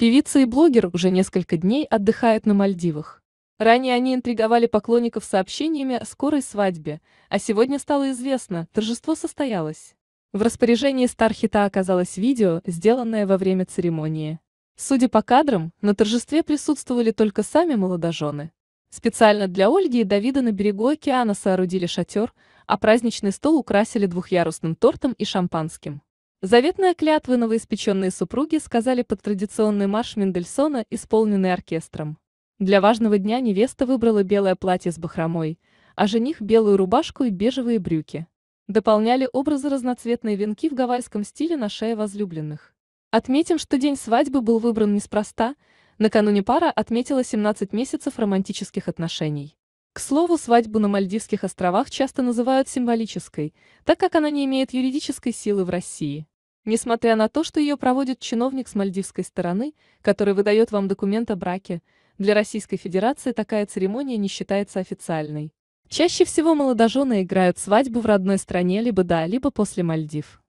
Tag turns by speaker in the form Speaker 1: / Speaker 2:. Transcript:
Speaker 1: Певица и блогер уже несколько дней отдыхают на Мальдивах. Ранее они интриговали поклонников сообщениями о скорой свадьбе, а сегодня стало известно, торжество состоялось. В распоряжении Стархита оказалось видео, сделанное во время церемонии. Судя по кадрам, на торжестве присутствовали только сами молодожены. Специально для Ольги и Давида на берегу океана соорудили шатер, а праздничный стол украсили двухъярусным тортом и шампанским. Заветные клятвы новоиспеченные супруги сказали под традиционный марш Мендельсона, исполненный оркестром. Для важного дня невеста выбрала белое платье с бахромой, а жених – белую рубашку и бежевые брюки. Дополняли образы разноцветные венки в гавайском стиле на шее возлюбленных. Отметим, что день свадьбы был выбран неспроста, накануне пара отметила 17 месяцев романтических отношений. К слову, свадьбу на Мальдивских островах часто называют символической, так как она не имеет юридической силы в России. Несмотря на то, что ее проводит чиновник с мальдивской стороны, который выдает вам документ о браке, для Российской Федерации такая церемония не считается официальной. Чаще всего молодожены играют свадьбу в родной стране либо да, либо после Мальдив.